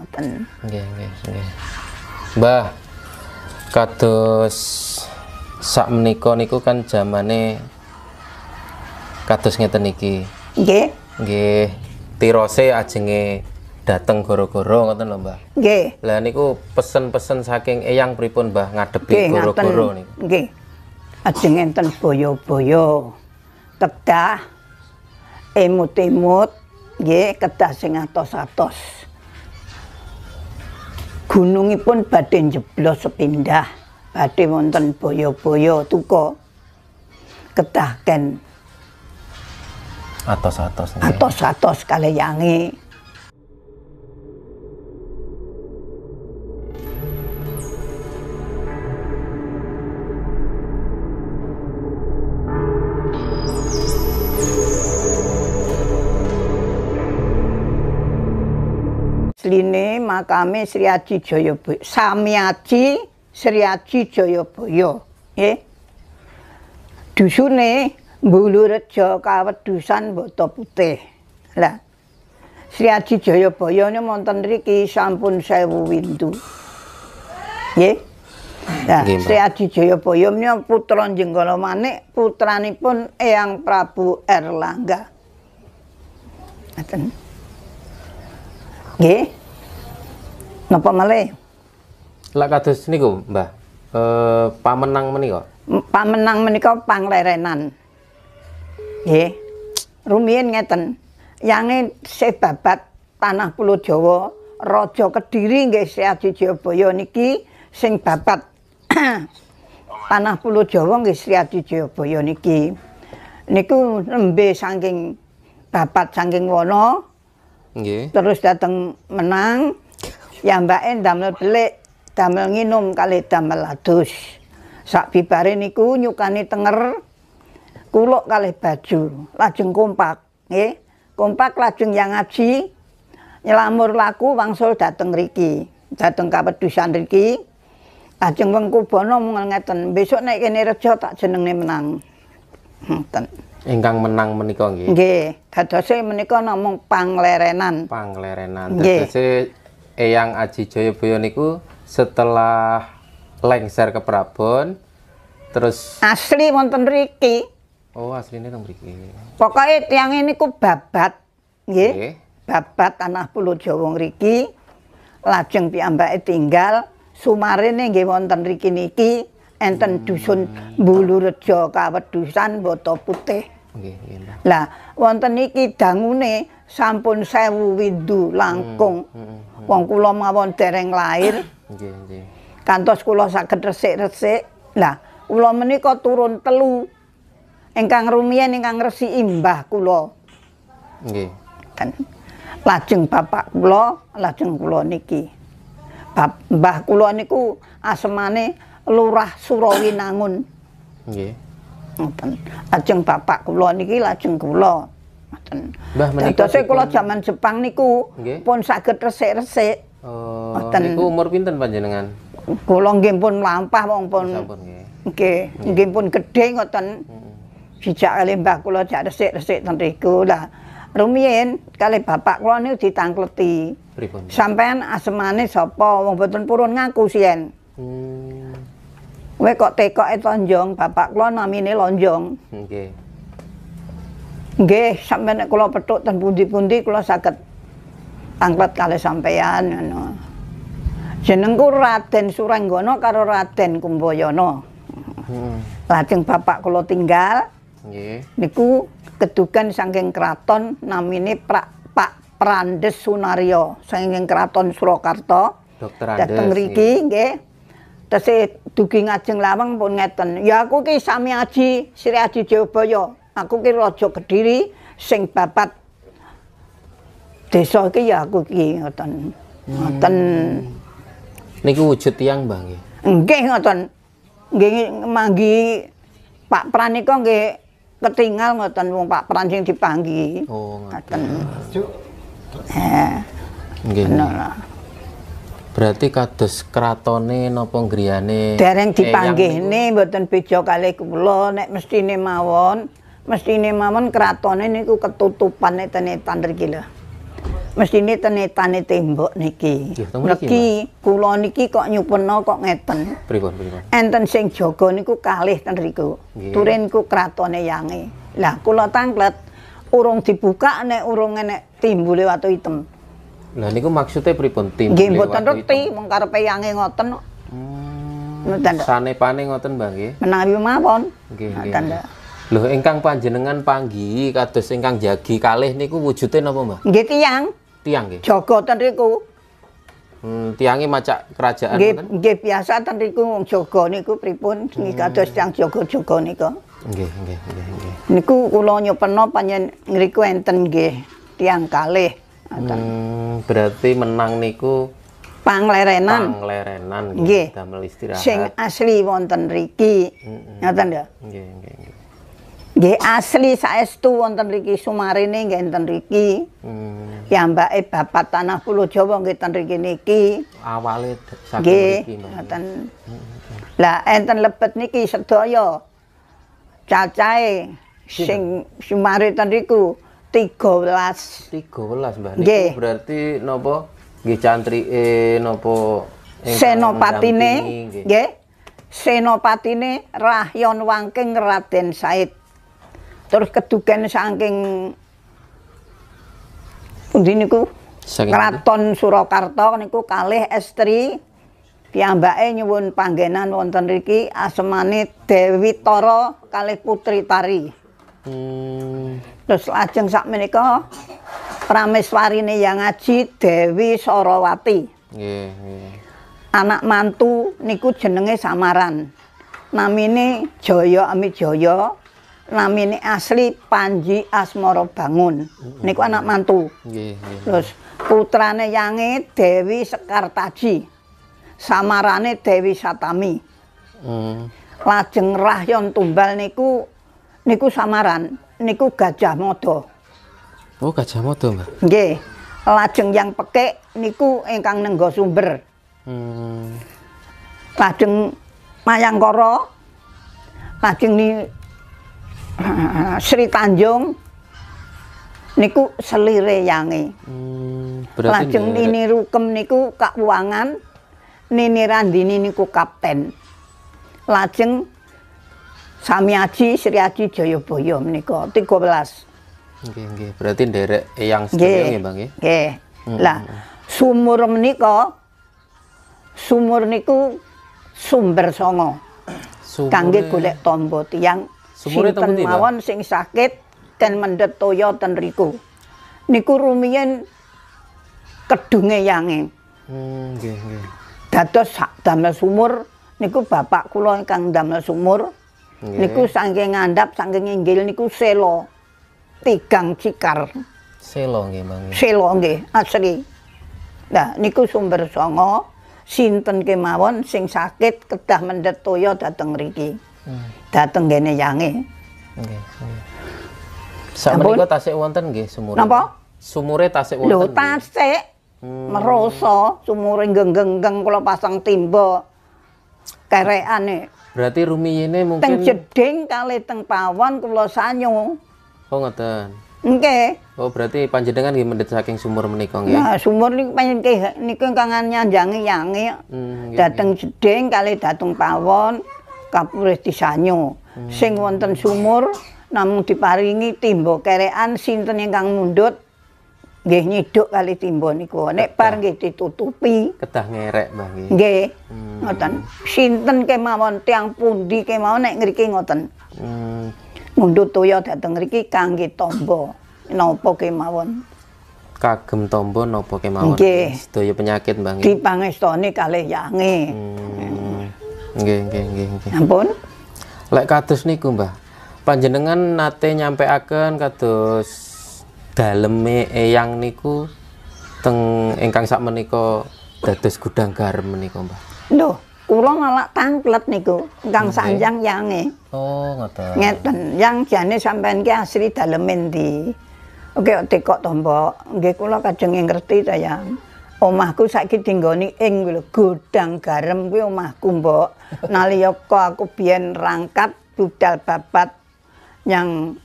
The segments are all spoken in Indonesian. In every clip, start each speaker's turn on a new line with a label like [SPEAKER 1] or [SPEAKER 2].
[SPEAKER 1] Oke, oke, oke. Mbah kados sak menika niku kan zamane kados ngeten iki. Nggih. Nggih. Tirose ajenge dateng goro-goro ngoten lho Mbah. Nggih. Lah niku pesen-pesen saking eyang pripun Mbah ngadepi goro-goro niku.
[SPEAKER 2] Nggih. Ajeng enten boyo-boyo. Kedah emut-emut nggih kedah sing atos-atos. Gunung pun badhe jeblos sepindah badai wonten boyo-boyo tuko, ketahken
[SPEAKER 1] atos-atos
[SPEAKER 2] atos-atos kaleyangi makame Sri Aji Jayabaya. Samyaji Sri Aji Jayabaya. Eh? Dusune Bulurejo Kawedusan Boto Putih. Lah. Sri Aji Jayabaya ini wonten mriki sampun sewu windu. Nggih. Nah, Sri Aji Jayabaya menya putra Jenggala Manik, putranipun Eyang Prabu Erlangga. Ngaten. Nggih. Napa malih?
[SPEAKER 1] Lah kados niku, Mbah. E, pamenang menika.
[SPEAKER 2] Pamenang menika panglerenan. Nggih. Rumiyin ngeten. Yange sebabat tanah Pulau Jawa, Raja Kediri nggih Sri Adijaya niki sing babat tanah Pulau Jawa nggih Sri Adijaya niki. Niku nembe sangking babat sangking wana.
[SPEAKER 1] Nggih. Terus
[SPEAKER 2] dateng menang. Ya mbake ndamel belik, ndamel nginum kali damel adus. Sak bibare niku nyukani tenger kuluk kali baju, lajeng kompak, nggih. Kompak lajeng yang ngaji nyelamur laku wangsul dateng riki, dateng kapedusan riki. Lajeng wengku bono ngeten, besok naik kene rejo tak jeneng nih menang.
[SPEAKER 1] Ngeten. Ingkang menang menika nggih. Nggih,
[SPEAKER 2] dadose menika namung panglerenan. Panglerenan.
[SPEAKER 1] Dadose Eyang Aji Joyoboyo niku setelah lengser ke Prabon terus
[SPEAKER 2] asli wonten Riki
[SPEAKER 1] oh aslinya teng Riki
[SPEAKER 2] pokoknya tiang ini ku babat nggih okay. babat tanah pulau Jawa Riki lajeng piyambake tinggal sumarene nggih wonten Riki niki enten dusun hmm. Bulurejo kawedusan Boto Putih Lah wonten iki dangune sampun sewu windu langkung. Hmm,
[SPEAKER 1] hmm, hmm. hmm. Wong
[SPEAKER 2] kula mawon dereng lair. Kantos kula saged resik-resik. Lah kula menika turun telu. Engkang rumiyen ingkang resiki mbah kula. Lajeng bapak kula, lajeng kula niki. mbah kula niku asemane Lurah Surawinangun. Nggih. ngoten. Lajeng bapak kula niki lajeng kula. Ngoten. Mbah menika kula jaman Jepang niku okay. pun saged resik-resik.
[SPEAKER 1] Oh, ngoten. Niku umur pinten panjenengan?
[SPEAKER 2] Kula nggih pun lampah wong pun. Nggih, nggih pun gedhe ngoten. Sejak kali mbah kula jak resik-resik ten riku lah. Rumiyin kali bapak kula niku ditangkleti. Sampean asemane sapa? Wong boten purun ngaku siyen. Hmm. Kowe kok teko tekoke lonjong, bapak kula namine lonjong. Nggih. Nggih, sampeyan nek kula petuk ten pundi-pundi kula saged angkat kali sampeyan ngono. Jenengku Raden Surenggono karo Raden Kumbayana. Hmm. Lajeng bapak kula tinggal. Nggih. Niku kedugan saking kraton namine Pak Pak Prandes Sunario saking kraton Surakarta.
[SPEAKER 1] Dokter Andes. Dateng ngriki
[SPEAKER 2] nggih. Tese dugi ngajeng lawang pun ngeten. Ya aku ki sami aji Sri Aji Jayabaya. Aku ki raja Kediri sing babat desa iki ya aku ki ngoten. Hmm. Ngoten. Hmm.
[SPEAKER 1] Niku wujud tiyang, Mbah nggih.
[SPEAKER 2] Nggih ngoten. Nggih manggi Pak Pran niku nggih ketinggal ngoten wong Pak Pran sing dipanggi. Oh ngoten. Eh.
[SPEAKER 1] Nggih. Berarti kados kratone napa griyane dereng dipanggihne
[SPEAKER 2] mboten bejo kalih kula nek mestine mawon mestine mawon kratone niku ketutupan netan niki lho. Mestine tenetane tembok niki. Iya, niki ya, kula niki kok nyupena kok ngeten. Pripun pripun? Enten sing jaga niku kalih ten riku. Turinku kratone yange. Lah kula tanglet urung dibuka nek urung enek timbule watu item.
[SPEAKER 1] Lah niku maksudnya pripun tim? Nggih mboten reti
[SPEAKER 2] mung karepe yange ngoten. Hmm.
[SPEAKER 1] Sanepane ngoten, Mbah nggih.
[SPEAKER 2] Menawi mawon.
[SPEAKER 1] Nggih. Nah, ngoten kan Lho ingkang panjenengan panggi kados ingkang jagi kalih niku wujude napa, Mbah? Nggih tiang. Tiang nggih.
[SPEAKER 2] Jaga ten riku.
[SPEAKER 1] Hmm, tiange macak kerajaan ngoten.
[SPEAKER 2] Nggih, biasa ten riku wong jaga niku pripun niki hmm. kados tiang jaga-jaga niku.
[SPEAKER 1] Nggih, nggih, nggih, nggih.
[SPEAKER 2] Niku kula nyepeno panjen ngriku enten nggih tiang kalih.
[SPEAKER 1] Hmm, berarti menang niku
[SPEAKER 2] panglerenan.
[SPEAKER 1] Panglerenan gitu, nggih. Damel istirahat. Sing
[SPEAKER 2] asli wonten riki.
[SPEAKER 1] Mm -mm. Ngoten lho. Nggih, nggih, nggih.
[SPEAKER 2] Nggih asli saestu wonten riki sumarine nggih enten riki. Hmm. Piyambake bapak tanah Pulau Jawa nggih ten riki niki.
[SPEAKER 1] Awale saking riki.
[SPEAKER 2] Ngoten. Lah enten lebet niki sedaya. Cacai, sing sumare ten riku tiga tiga
[SPEAKER 1] belas mbak Niku berarti nopo e nopo senopati napa Senopatine senopati
[SPEAKER 2] Senopatine Rahyon Wangking Raden Said. Terus kedugen saking pundi niku? keraton Surakarta niku kalih estri piyambake nyuwun panggenan wonten riki asmane Dewi toro kalih Putri Tari. Terus lajeng sak menika prameswarine yang ngaji Dewi Sorowati. Yeah, Anak mantu niku jenenge samaran. Namine Joyo Ami Joyo. Namine asli Panji Asmoro Bangun. Niku anak mantu.
[SPEAKER 1] Yeah, yeah. Terus
[SPEAKER 2] putrane yange Dewi Sekartaji. Samarane Dewi Satami. Mm. Lajeng Rahyon Tumbal niku niku samaran, niku gajah modo.
[SPEAKER 1] Oh, gajah modo, Mbak.
[SPEAKER 2] Oke, Lajeng yang peke, niku engkang nenggo sumber.
[SPEAKER 1] Hmm.
[SPEAKER 2] Lajeng Mayangkara. Lajeng ni Sri Tanjung niku selire Yangi.
[SPEAKER 1] Hmm, Lajeng nini
[SPEAKER 2] rukem niku keuangan, nini randini niku kapten. Lajeng Sami Aji Sri Aji Jayabaya menika 13.
[SPEAKER 1] Nggih nggih, berarti nderek eyang sedaya nggih, ya, bang nggih. Nggih. Hmm, lah
[SPEAKER 2] hmm, hmm. sumur menika sumur niku sumber songo. Sumure... Kangge golek tombo tiyang sinten mawon sing sakit ten mendhet toya ten riku. Niku rumiyin kedunge yange.
[SPEAKER 1] Hmm, nggih
[SPEAKER 2] nggih. Dados sak damel sumur niku bapak kula ingkang damel sumur Niku saking ngandap saking inggil niku selo. Tigang cikar.
[SPEAKER 1] Selo nggih, Mang.
[SPEAKER 2] Selo nggih, asri. Nah, niku sumber songo sinten kemawon sing sakit kedah mendhet toya dateng mriki. Hmm. Dateng kene yange. Nggih. Sakmenika
[SPEAKER 1] tasik wonten nggih sumure. Napa? Sumure tasik wonten. Lho,
[SPEAKER 2] tasik. Hmm. Meroso sumure genggeng-genggeng kula pasang timba kerekane.
[SPEAKER 1] Berarti ini mungkin teng
[SPEAKER 2] jeding kali teng pawon kula sanyo.
[SPEAKER 1] Oh ngoten. Nggih. Oh berarti panjenengan nggih mendhet saking sumur menika nggih.
[SPEAKER 2] Nah, sumur niku panjenengan niku ingkang nyanjangi yange. Hmm, dateng jeding kali dateng pawon kapurih disanyo. Hmm. Sing wonten sumur namung diparingi timba kerekan sinten ingkang mundut. Nggih nyiduk kali timba niku. Nek bar nggih ditutupi.
[SPEAKER 1] Kedah ngerek, Mbah nggih. Nggih. Hmm. Ngoten.
[SPEAKER 2] Sinten kemawon tiang pundi kemawon nek ngriki ngoten. Hmm. Mundhut toya dhateng ngriki kangge tamba. Napa kemawon?
[SPEAKER 1] Kagem tamba napa kemawon? Nggih. Sedaya penyakit, Mbah nggih.
[SPEAKER 2] Dipangestani kalih yange.
[SPEAKER 1] Hmm. Nggih, nggih, nggih, nggih. Ampun. Lek kados niku, Mbah. Panjenengan nate nyampeaken kados daleme eyang niku teng ingkang sak menika dados gudang garam menika, Mbah.
[SPEAKER 2] Lho, kula malah tanglet niku ingkang okay. sanjang yange.
[SPEAKER 1] Oh, ngoten. Ngeten,
[SPEAKER 2] yang jane sampean ki asli daleme ndi? Oke, tekok tombo Nggih kula kadang ngerti ta, Yang. Omahku saiki tinggoni ing lho gudang garam kuwi omahku, Mbok. Nalika aku biyen rangkat budal babat yang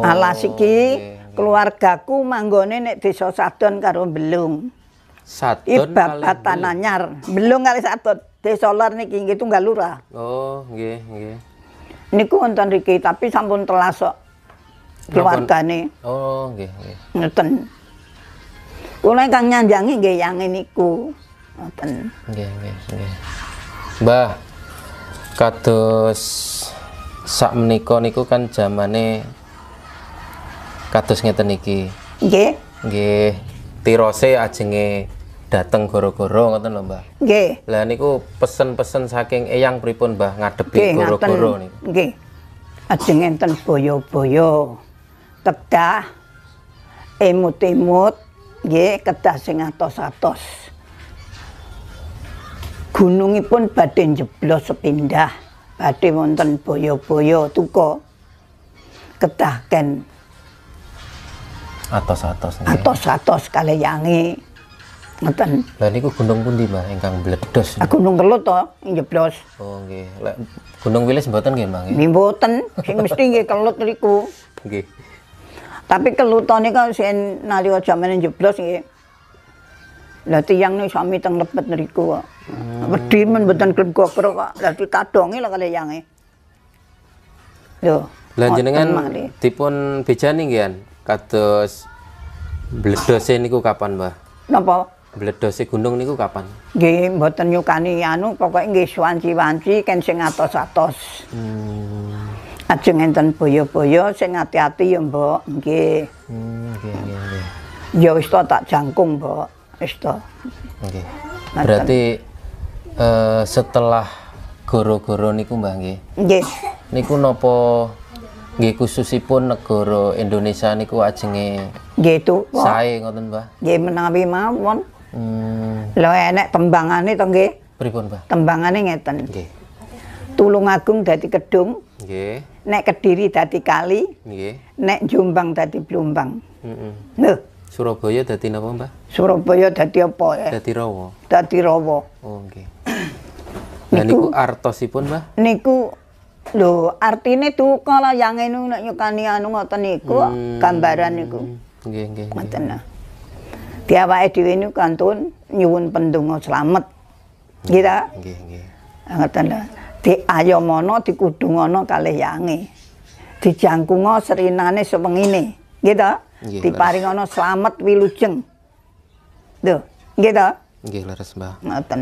[SPEAKER 2] oh, alas iki okay. Keluargaku manggone nek desa Sadon karo Belung.
[SPEAKER 1] Sadon Ibu
[SPEAKER 2] Tananyar. Belung kali Sadon. Desa lor niki nggih tunggal lurah.
[SPEAKER 1] Oh, nggih, nggih.
[SPEAKER 2] Niku wonten riki tapi sampun telasok
[SPEAKER 1] keluargane. Oh, nggih, nggih. Ngeten.
[SPEAKER 2] Kula kang nyanjangi nggih yang niku. Ngeten.
[SPEAKER 1] Nggih, nggih, nggih. Mbah kados sak menika niku kan zamane Kados ngeten iki. Nggih. Nggih. Tirose ajenge dateng goro-goro ngoten lho, Mbah. Nggih. Lah niku pesen-pesen saking eyang pripun Mbah ngadepi goro-goro niku.
[SPEAKER 2] Nggih. Ajeng enten boyo-boyo. Kedah emut-emut nggih kedah sing atos-atos. Gunungipun badhe jeblos sepindah, badhe wonten boyo-boyo tuko, Kedah ken
[SPEAKER 1] Atos-atos.
[SPEAKER 2] Atos-atos kaleyangi. Ngoten. Lah niku gunung pundi, Mbah, ingkang bledos? Ah, gunung Kelut to, ing jeblos. Oh, nggih. Lek
[SPEAKER 1] Gunung Wilis mboten nggih, Mbah?
[SPEAKER 2] Nggih mboten, sing mesti nggih Kelut niku. Nggih. Tapi kelutane kan sing nalika jamane jeblos nggih. Lah tiyang niku sami teng lepet niku kok. Hmm. Wedi men mboten gelem gogrok kok. Lah ditadongi lah kaleyange. Lho. Lah jenengan
[SPEAKER 1] dipun bejani nggih, kados bledose niku kapan, Mbah? Napa? Bledose gunung niku kapan?
[SPEAKER 2] Nggih, mboten nyukani anu, pokoke nggih suwanci-wanci ken sing atos-atos.
[SPEAKER 1] Hmm.
[SPEAKER 2] Ajeng enten boyo-boyo sing ati-ati ya, Mbok. Nggih.
[SPEAKER 1] Hmm, nggih, nggih, nggih.
[SPEAKER 2] Ya wis tak jangkung, Mbok. Wis to. Nggih. Berarti
[SPEAKER 1] eh, setelah goro-goro niku Mbah nggih. Nggih. Niku napa Nggih pun negara Indonesia niku ajenge nggih itu sae ngoten, Mbah.
[SPEAKER 2] Nggih menawi mawon.
[SPEAKER 1] Hmm.
[SPEAKER 2] Lho enek tong to nggih? Pripun, Mbah? Kembangane ngeten. Nggih. Tulung Agung dadi Kedung.
[SPEAKER 1] Nggih.
[SPEAKER 2] Nek Kediri dari Kali. Nggih. Nek Jombang dari Blumbang.
[SPEAKER 1] Heeh. Surabaya dadi napa, Mbah?
[SPEAKER 2] Surabaya dadi apa ya? Dadi Rawa. Dadi Rawa.
[SPEAKER 1] Oh, nggih. niku, niku pun Mbah?
[SPEAKER 2] Niku Lho, artine duka lah yang ngene nek nyukani anu ngoten niku hmm. gambaran niku. Nggih, nggih. Ngoten nah. Diawake dhewe niku kantun nyuwun pendonga slamet. Nggih ta? Nggih, nggih. Nah, ngoten nah. Di Diayomono dikudungono kalih yange. Dijangkungo serinane sepengine. Nggih ta? Diparingono slamet wilujeng. Lho, nggih ta?
[SPEAKER 1] Nggih, leres, Mbah. Ngoten.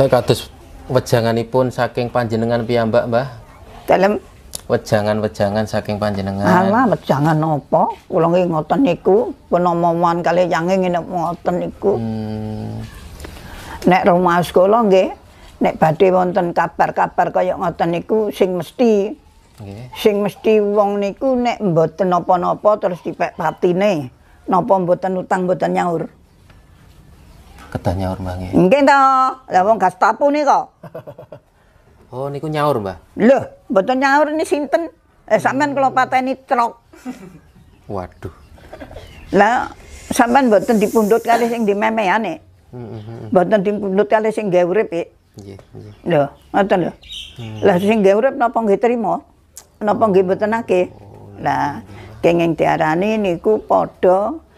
[SPEAKER 1] Nek kados wejanganipun saking panjenengan piyambak, Mbah? Dalam wejangan-wejangan saking panjenengan. Alah,
[SPEAKER 2] wejangan apa? Kula nggih ngoten niku, penomoman kali yang ngene ngoten niku. Hmm. Nek rumah sekolah nggih, nek badhe wonten kabar-kabar kaya ngoten niku sing mesti nggih. Sing mesti wong niku nek mboten napa-napa terus dipek patine, napa mboten utang mboten nyaur.
[SPEAKER 1] Ketah nyaur Mbah nggih.
[SPEAKER 2] Nggih to. Lah wong nih nika.
[SPEAKER 1] oh niku nyaur Mbah.
[SPEAKER 2] Lo, mboten nyaur nih sinten? Eh sampean patah pateni trok. Waduh. Lah sampean mboten dipundhut kali sing dimemeane. Ya, hmm, hmm, hmm. Mboten dipundhut kali sing gawe urip e. Nggih, nggih. Lho, ngoten lho. Lah sing gawe urip napa nggih trima? Napa nggih nake. Oh, lah iya, iya. kenging diarani niku podo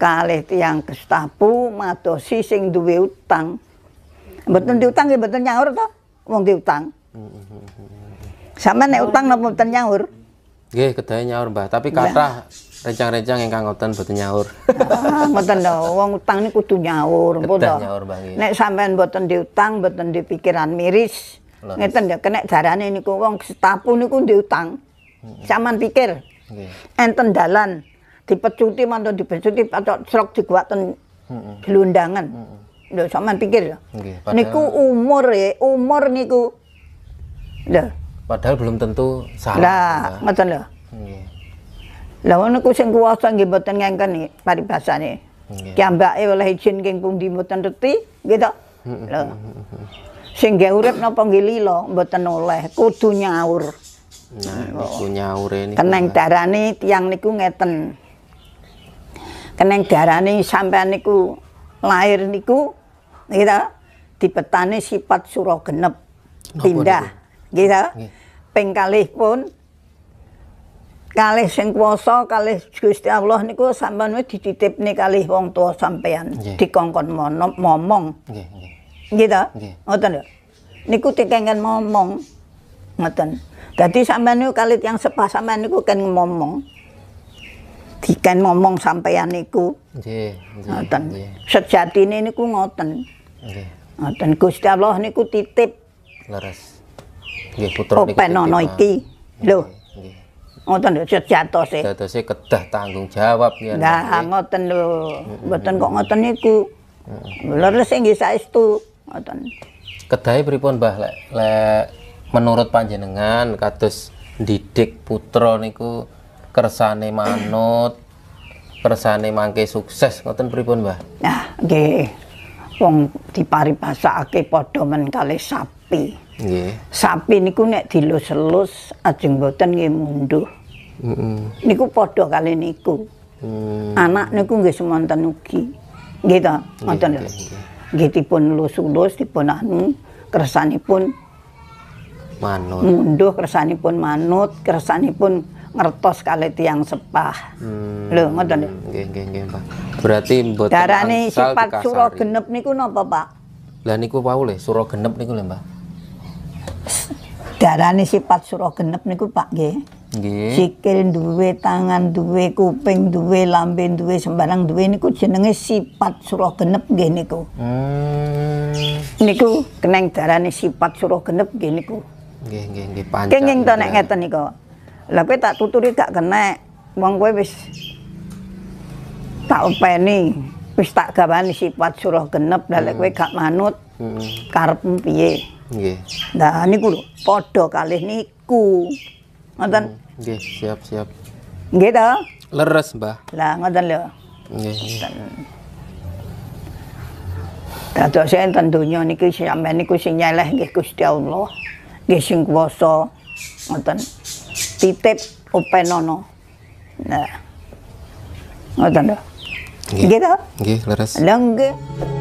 [SPEAKER 2] kalih tiang Gestapo madosi sing duwe utang. Mboten diutang nggih mboten nyaur to wong utang. Sama nek utang napa mboten nyaur?
[SPEAKER 1] Nggih, kedaya nyaur Mbah, tapi kata rencang-rencang ingkang ngoten mboten nyaur.
[SPEAKER 2] Ah, dong, wong utang niku kudu nyaur, mboten to. nyaur Mbah. Nek sampean mboten diutang, mboten di pikiran miris. Ngeten ya, kena darane niku wong Gestapo niku utang. Saman pikir. Nggih. Enten dalan dipecuti mantu dipecuti atau serok diguaten hmm. gelundangan. Hmm. Lho pikir lho. Okay, Niku umur ya, umur niku. Lho.
[SPEAKER 1] Padahal belum tentu salah. Lah, ngoten
[SPEAKER 2] lho. lah Lah ku sing kuasa nggih mboten ngengken paribasane. Nggih. Kiambake oleh izin keng pundi mboten reti, gitu. to? Lho. Sing nggih urip napa nggih lila mboten oleh, kudu nyaur.
[SPEAKER 1] Nah, niku ini. niku. Tenang
[SPEAKER 2] darane tiyang niku ngeten. Keneng darane sampean niku lahir niku kita dipetani sifat suro genep pindah kita ping pun kalih sing kuwasa kalih Gusti Allah niku sampean wis nih kalih wong tua sampean dikongkon momong kita, nggih ta ngoten lho niku momong ngoten dadi sampean niku kalit yang sepah sampean niku kan ngomong dikan ngomong sampeyan niku. Ngoten. Sejatine niku ngoten. Ngoten Gusti Allah niku titip.
[SPEAKER 1] Leres. Nggih putra oh, niku. Open ana iki.
[SPEAKER 2] Lho. Ngoten lho sejatose.
[SPEAKER 1] Sejatose kedah tanggung jawab ya. Nah,
[SPEAKER 2] ngoten lho. Mboten kok ngoten niku. Leres nggih saestu. Ngoten.
[SPEAKER 1] Kedahe pripun Mbah lek lek menurut panjenengan kados didik putra niku kersane manut kersane mangke sukses ngoten pripun Mbah Nah
[SPEAKER 2] nggih wong diparibasakake padha men kali sapi nggih sapi niku nek dilus-elus ajeng boten nggih munduh mm -hmm. niku padha kali niku hmm. anak niku nggih semonten ugi nggih ta ngoten lho nggih dipun lus-lus dipun anu kersanipun
[SPEAKER 1] manut munduh
[SPEAKER 2] kersanipun manut kersanipun ngertos kali tiang sepah.
[SPEAKER 1] Hmm. Lho,
[SPEAKER 2] Geng-geng, ya? Pak.
[SPEAKER 1] Berarti buat mboten nih sifat suruh genep
[SPEAKER 2] niku napa, Pak?
[SPEAKER 1] Lah niku wau le, suruh genep niku le, Mbak.
[SPEAKER 2] nih sifat suruh genep niku, Pak, nggih. Nggih. Sikil duwe, tangan duwe, kuping duwe, lambe duwe, sembarang duwe niku jenenge sifat suruh genep nggih niku.
[SPEAKER 1] Hmm.
[SPEAKER 2] Niku keneng darane sifat suruh genep nggih niku.
[SPEAKER 1] geng nggih, nggih. Pancen. geng to
[SPEAKER 2] nek ngeten niku. Lah tak tuturi gak kena. uang kue bis tak openi, bis tak gawani sifat suruh genep lah lek hmm. gak manut. Heeh. Hmm. Karepmu piye? Nggih. Nah niku lho kali kalih niku. Ngoten.
[SPEAKER 1] Hmm. siap siap. Gitu. Leres, Mbah.
[SPEAKER 2] Lah ngoten lo, Nggih. saya enten dunia niki sampeyan niku sing nyeleh nggih Gusti Allah. Nggih sing kuwasa. Ngoten. തീറ്റ ഉപ്പനോണോ അതുണ്ടോ ഗീത ഗീ ലങ്ക്